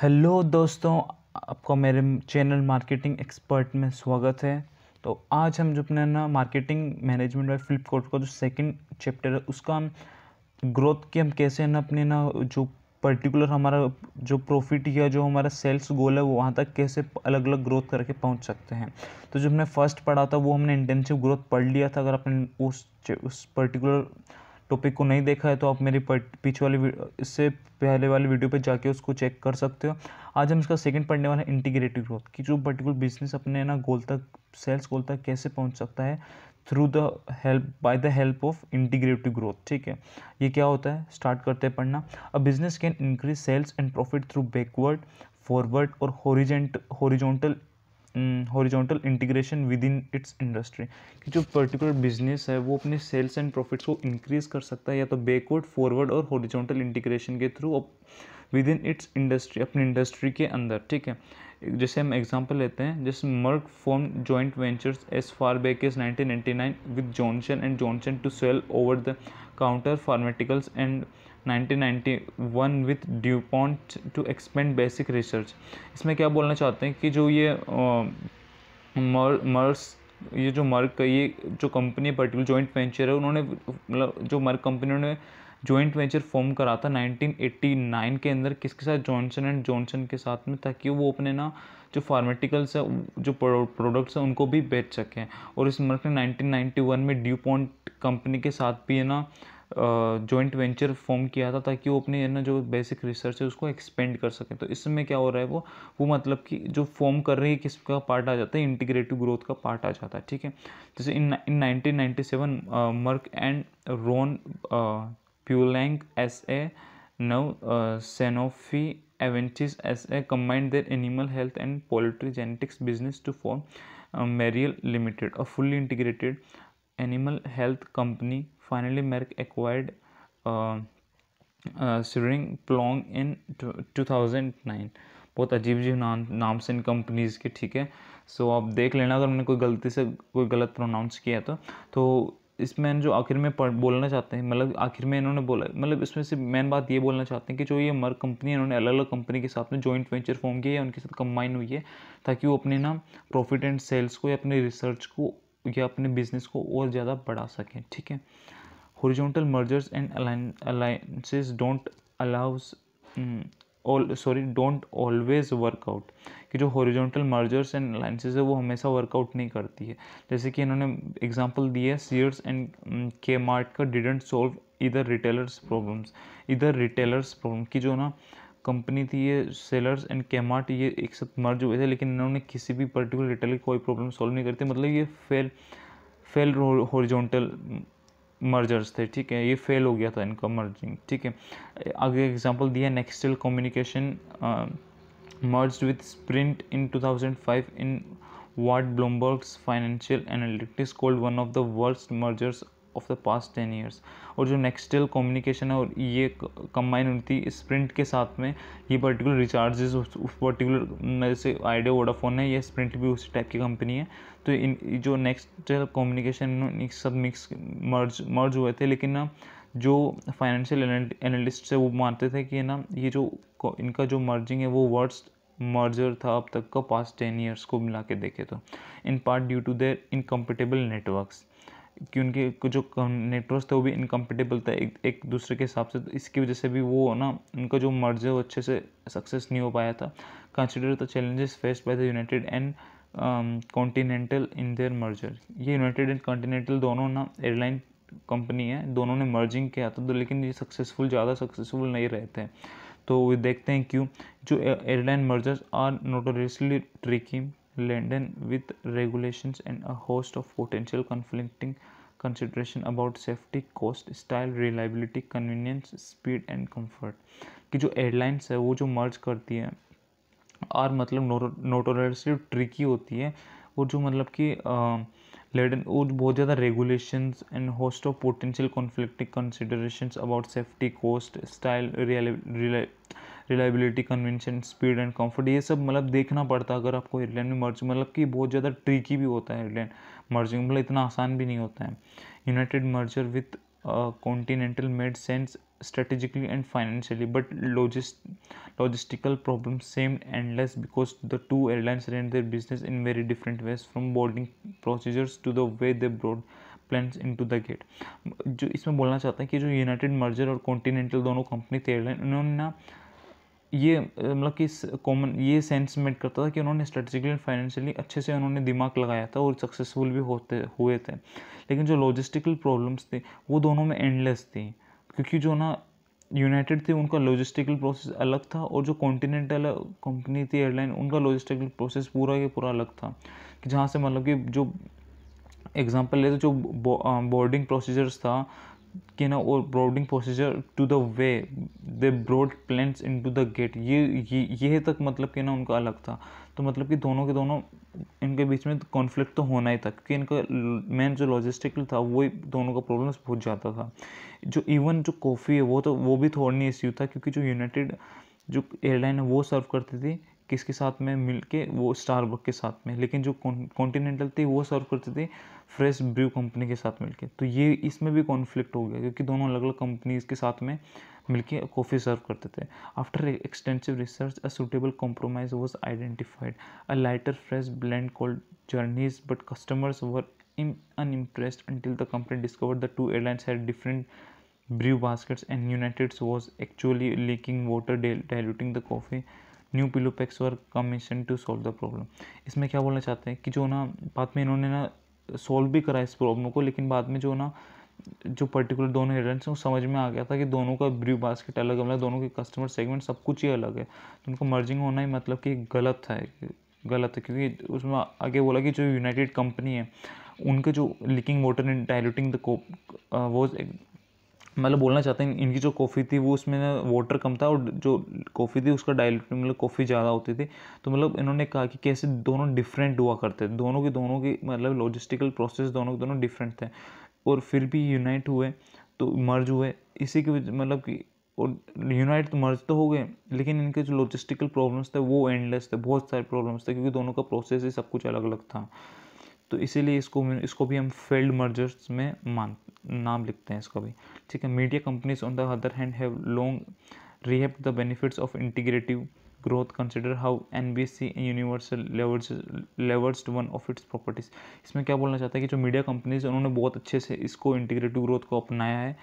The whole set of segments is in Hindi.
हेलो दोस्तों आपको मेरे चैनल मार्केटिंग एक्सपर्ट में स्वागत है तो आज हम जो अपने ना मार्केटिंग मैनेजमेंट बाय फ्लिपकार्ट का जो सेकंड चैप्टर है उसका हम ग्रोथ के हम कैसे ना अपने ना जो पर्टिकुलर हमारा जो प्रॉफिट या जो हमारा सेल्स गोल है वो वहाँ तक कैसे अलग अलग ग्रोथ करके पहुँच सकते हैं तो जो हमने फर्स्ट पढ़ा था वो हमने इंटेंसिव ग्रोथ पढ़ लिया था अगर अपने उस उस पर्टिकुलर टॉपिक को नहीं देखा है तो आप मेरी पीछे वाली इससे पहले वाली वीडियो पे जाके उसको चेक कर सकते हो आज हम इसका सेकंड पढ़ने वाला है इंटीग्रेटिव ग्रोथ कि जो पर्टिकुलर बिजनेस अपने ना गोल तक सेल्स गोल तक कैसे पहुंच सकता है through the help by the help of integrative growth ठीक है ये क्या होता है स्टार्ट करते हैं पढ़ना a business can increase sales and profit through backward forward और होरिजेंट horizontal horizontal integration within its industry कि जो पर्टिकुलर बिजनेस है वो अपने सेल्स एंड प्रॉफिट्स को इंक्रीज कर सकता है या तो बैकवर्ड फॉरवर्ड और हॉरिजॉन्टल इंटीग्रेशन के through within its industry अपनी इंडस्ट्री के अंदर ठीक है जैसे हम एग्जांपल लेते हैं जैसे Merck form joint ventures as far back as nine with Johnson and Johnson to sell over the counter pharmaceuticals and 1991 with DuPont to expand basic research इसमें क्या बोलना चाहते हैं कि जो ये मर्स ये जो मर्क का ये जो कंपनी पर्टिकुलर जॉइंट वेंचर है उन्होंने मतलब जो मर्क कंपनी ने जॉइंट वेंचर फॉर्म करा था 1989 के अंदर किसके साथ जॉनसन एंड जॉनसन के साथ में ताकि वो अपने ना जो फार्मेटिकल्स है जो प्रोडक्ट्स हैं उनको भी बेच सकें और इस मर्क ने 1991 में ड्यू पॉइंट कंपनी के साथ भी है ना जॉइंट वेंचर फॉर्म किया था ताकि वो अपनी ना जो बेसिक रिसर्च है उसको एक्सपेंड कर सकें तो इसमें क्या हो रहा है वो वो मतलब कि जो फॉर्म कर रही है किसका पार्ट आ जाता है इंटीग्रेटिव ग्रोथ का पार्ट आ जाता है ठीक है जैसे in in nineteen Merck and Rhone Poulenc S A now Sanofi Aventis S A combined their animal health and poultry genetics business to form Merial limited a fully integrated animal health company Finally, Merck acquired uh, Plough in two thousand nine बहुत अजीब अजीब नाम नाम से इन कंपनीज़ के ठीक है सो so, आप देख लेना अगर मैंने कोई गलती से कोई गलत प्रोनाउंस किया तो तो इसमें जो आखिर में पढ़ बोलना चाहते हैं मतलब आखिर में इन्होंने बोला मतलब इसमें से मेन बात ये बोलना चाहते हैं कि जो ये मर कंपनी है इन्होंने अलग अलग कंपनी के साथ में जॉइंट वेंचर फॉर्म किया है उनके साथ कंबाइन हुई है ताकि वो अपने ना प्रॉफिट एंड सेल्स को या अपने रिसर्च को या अपने बिजनेस को और ज़्यादा बढ़ा सकें ठीक है Mm, horizontal mergers and alliances don't allows sorry sorry don't always work out कि जो horizontal मर्जर्स एंड अलाइंसेज है वो हमेशा वर्कआउट नहीं करती है जैसे कि इन्होंने example दिया है सीयर्स एंड के मार्ट का डिडेंट सॉल्व इधर रिटेलर्स problems इधर रिटेलर्स प्रॉब्लम की जो ना कंपनी थी ये सेलर्स एंड केमार्ट ये एक साथ मर्ज हुए थे लेकिन इन्होंने किसी भी पर्टिकुलर रिटेलर कोई प्रॉब्लम सॉल्व नहीं करती मतलब ये फेल फेल हॉरिजॉन्टल मर्जर्स थे ठीक है ये फेल हो गया था इनका मर्जिंग ठीक है आगे एग्जांपल दिया Nextel communication merge with Sprint in 2005 in what Bloomberg's financial analytics called one of the worst mergers of the past ten years और जो नेक्स्टल कम्युनिकेशन है और ये कंबाइन होती है स्प्रिंट के साथ में ये पर्टिकुलर रिचार्जेस उस पर्टिकुलर जैसे आइडिया वोडाफोन है ये स्प्रिंट भी उसी टाइप की कंपनी है तो इन जो नेक्स्टल कम्युनिकेशन सब मिक्स मर्ज मर्ज हुए थे लेकिन ना जो फाइनेंशियल एनालिस्ट है वो मानते थे कि ना ये जो इनका जो मर्जिंग है वो वर्ड्स मर्जर था अब तक का पास्ट टेन ईयर्स को मिला के देखे तो in part due to their incompatible networks कि उनके जो नेटवर्क थे वो भी इनकम्पेटेबल था एक एक दूसरे के हिसाब से तो इसकी वजह से भी वो ना उनका जो मर्ज है वो अच्छे से सक्सेस नहीं हो पाया था consider the challenges faced by the United and Continental in their merger ये यूनाइटेड एंड कॉन्टीनेंटल दोनों ना एयरलाइन कंपनी है दोनों ने मर्जिंग किया था तो लेकिन ये सक्सेसफुल ज़्यादा सक्सेसफुल नहीं रहते हैं तो देखते हैं क्यों जो airline mergers are notoriously tricky laden with regulation and a host of potential conflicting consideration about safety cost style reliability convenience speed and comfort कि जो एयरलाइंस है वो जो मर्ज करती है और मतलब नोटोरसिव ट्रिकी होती है और जो मतलब कि लेडन वो बहुत ज़्यादा regulation and host of potential conflict consideration about safety cost style रिया reliability convention speed and comfort ये सब मतलब देखना पड़ता है अगर आपको एयरलाइन में मर्ज मतलब कि बहुत ज़्यादा ट्रिकी भी होता है एयरलाइन मर्जिंग मतलब इतना आसान भी नहीं होता है United merger with Continental made sense strategically and financially but logist logistical problem seem endless because the two airlines ran their business in very different ways from boarding procedures to the way the broad plans into the gate जो इसमें बोलना चाहता है कि जो यूनाइटेड मर्जर और कॉन्टीनेंटल दोनों कंपनी थे एयरलाइन उन्होंने ना ये मतलब कि कॉमन ये सेंस मेड करता था कि उन्होंने स्ट्रेटजिकली एंड फाइनेंशियली अच्छे से उन्होंने दिमाग लगाया था और सक्सेसफुल भी होते हुए थे लेकिन जो लॉजिस्टिकल प्रॉब्लम्स थी वो दोनों में एंडलेस थी क्योंकि जो ना यूनाइटेड थे उनका लॉजिस्टिकल प्रोसेस अलग था और जो कॉन्टीनेंटल कंपनी थी एयरलाइन उनका लॉजिस्टिकल प्रोसेस पूरा के पूरा अलग था कि जहाँ से मतलब कि जो एग्ज़ाम्पल लेते तो जो बोर्डिंग प्रोसीजर्स था you ना और boarding procedure to the way they broad plants into the gate ये ये ये तक मतलब कि ना उनका अलग था तो मतलब कि दोनों के दोनों इनके बीच में कॉन्फ्लिक्ट तो होना ही था क्योंकि इनका मेन जो लॉजिस्टिकल था वो दोनों का प्रॉब्लम बहुत ज़्यादा था जो इवन जो कॉफ़ी है वो तो वो भी थोड़ी इश्यू था क्योंकि जो यूनाइटेड जो एयरलाइन है वो सर्व करती थी किसके साथ में मिल के वो स्टारबक के साथ में लेकिन जो कॉन्टीनेंटल थे वो सर्व करते थे फ्रेश ब्रू कंपनी के साथ मिलके तो ये इसमें भी कॉन्फ्लिक्ट हो गया क्योंकि दोनों अलग अलग कंपनीज के साथ में मिलके कॉफ़ी सर्व करते थे after extensive research a suitable compromise was identified a lighter fresh blend called Journeys but customers were unimpressed until the company discover the two airlines had different brew baskets and United was actually leaking water diluting the coffee new pillow packs were commission to solve the problem इसमें क्या बोलना चाहते हैं कि जो ना बाद में इन्होंने ना सॉल्व भी करा इस प्रॉब्लम को लेकिन बाद में जो ना जो पर्टिकुलर दोनों हेडलाइंस हैं वो समझ में आ गया था कि दोनों का ब्रू बास्केट अलग अलग दोनों के कस्टमर सेगमेंट सब कुछ ही अलग है तो उनको मर्जिंग होना ही मतलब कि गलत है गलत है क्योंकि उसमें आगे बोला कि जो यूनाइटेड कंपनी है उनके जो leaking water in diluting the coffee was मतलब बोलना चाहते हैं इनकी जो कॉफ़ी थी वो उसमें ना वाटर कम था और जो कॉफ़ी थी उसका डायलिट मतलब कॉफ़ी ज़्यादा होती थी तो मतलब इन्होंने कहा कि कैसे दोनों डिफरेंट हुआ करते थे दोनों के दोनों के मतलब लॉजिस्टिकल प्रोसेस दोनों के दोनों डिफरेंट थे और फिर भी यूनाइट हुए तो मर्ज हुए इसी की मतलब कि और यूनाइट मर्ज तो, तो हो गए लेकिन इनके जो लॉजिस्टिकल प्रॉब्लम्स थे वो एंडलेस थे बहुत सारे प्रॉब्लम्स थे क्योंकि दोनों का प्रोसेस ही सब कुछ अलग अलग था तो इसीलिए इसको इसको भी हम फेल्ड मर्जर्स में मान नाम लिखते हैं इसको भी ठीक है media companies on the other hand have long reaped the benefits of integrative growth consider how N B C Universal leveraged one of its properties इसमें क्या बोलना चाहता है कि जो मीडिया कंपनीज उन्होंने बहुत अच्छे से इसको इंटीग्रेटिव ग्रोथ को अपनाया है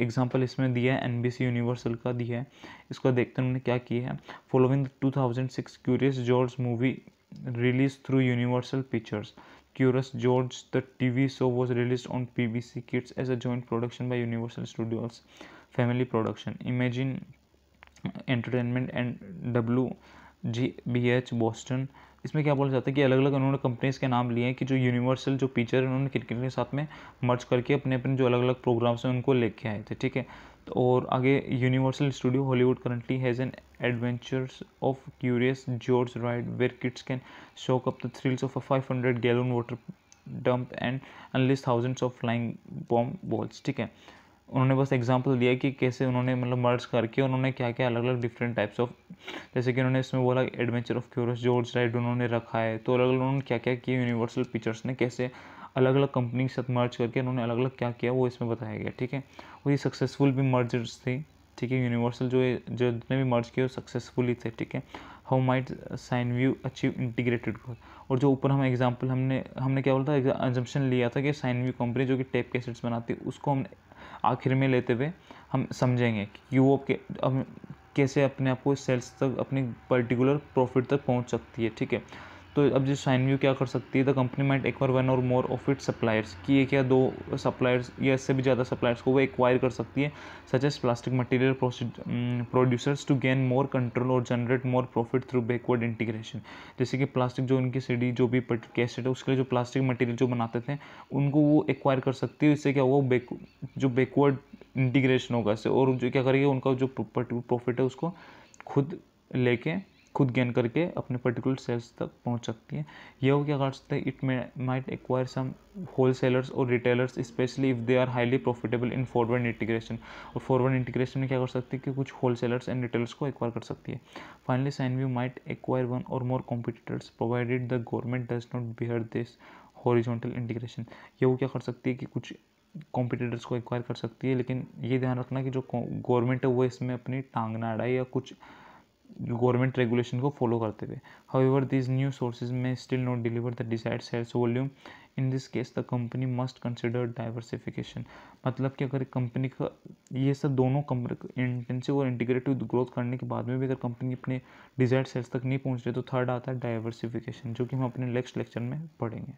एग्जाम्पल इसमें दिया है एन बी सी यूनिवर्सल का दिया है इसको देखते उन्होंने क्या किया है following two thousand six Curious George movie release through Universal Pictures Curious George, the TV show, was released on PBC Kids as a joint production by Universal Studios Family Production, Imagine Entertainment, and WGBH Boston. इसमें क्या बोला जाता है कि अलग अलग उन्होंने कंपनीज़ के नाम लिए हैं कि जो यूनिवर्सल जो फीचर है उन्होंने क्रिकेट के साथ में मर्ज करके अपने अपने जो अलग अलग प्रोग्राम्स हैं उनको लेके आए थे ठीक है तो और आगे Universal Studio Hollywood currently has an adventures of Curious George ride where kids can soak up the thrills of a five hundred gallon water dump and unleash thousands of flying bomb balls ठीक है उन्होंने बस एग्जांपल दिया कि कैसे उन्होंने मतलब मर्ज करके उन्होंने क्या क्या अलग अलग डिफरेंट टाइप्स ऑफ जैसे कि उन्होंने इसमें बोला adventure of Curious George ride उन्होंने रखा है तो अलग अलग उन्होंने क्या क्या किया यूनिवर्सल पिक्चर्स ने कैसे अलग अलग कंपनी के साथ मर्ज करके उन्होंने अलग अलग क्या किया वो इसमें बताया गया ठीक है वो ये सक्सेसफुल भी मर्जर्स थे ठीक है यूनिवर्सल जो जो जितने भी मर्ज किए वो सक्सेसफुल ही थे ठीक है how might sign view achieve integrated growth और जो ऊपर हम एग्जाम्पल हमने हमने क्या बोला था एग्जाम्पन लिया था कि साइन व्यू कंपनी जो कि टेप कैसेट्स बनाती है उसको हमने आखिर में लेते हुए हम समझेंगे कि वो के अब कैसे अपने आप को सेल्स तक अपनी पर्टिकुलर प्रॉफिट तक पहुंच सकती है ठीक है तो अब जिस साइन व्यू क्या कर सकती है the company might acquire one or more of it suppliers कि एक या दो सप्लायर्स या इससे भी ज़्यादा सप्लायर्स को वो एक्वायर कर सकती है such as plastic material producers to gain more control और generate more profit through backward integration जैसे कि प्लास्टिक जो उनकी सीडी जो भी कैसेट है उसके लिए जो प्लास्टिक मटेरियल जो बनाते थे उनको वो एक्वायर कर सकती है इससे क्या होगा बैक जो बैकवर्ड इंटीग्रेशन होगा इससे और जो क्या करेगी उनका जो प्रॉफिट है उसको खुद लेके खुद गेन करके अपने पर्टिकुलर सेल्स तक पहुंच सकती है यह हो क्या कर सकते हैं it may might acquire some wholesalers और retailers especially if they are highly profitable in forward integration और फॉरवर्ड इंटीग्रेशन में क्या कर सकती है कि कुछ होल सेलर्स एंड रिटेलर्स को एक्वायर कर सकती है finally sign view might acquire one or more competitors provided the government does not बिहर दिस हॉरिजोंटल इंटीग्रेशन ये वो क्या कर सकती है कि कुछ कॉम्पिटिटर्स को एक्वायर कर सकती है लेकिन ये ध्यान रखना कि जो गवर्नमेंट है वो इसमें अपनी टांग ना अड़ाए या कुछ गवर्नमेंट रेगुलेशन को फॉलो करते थे however this new sources may still not deliver the desired sales volume in this case the company must consider diversification मतलब कि अगर कंपनी का ये सब दोनों इंटेंसिव और इंटीग्रेटिव ग्रोथ करने के बाद में भी अगर कंपनी अपने डिजायर्ड सेल्स तक नहीं पहुँच रही तो थर्ड आता है डाइवर्सिफिकेशन जो कि हम अपने नेक्स्ट लेक्चर में पढ़ेंगे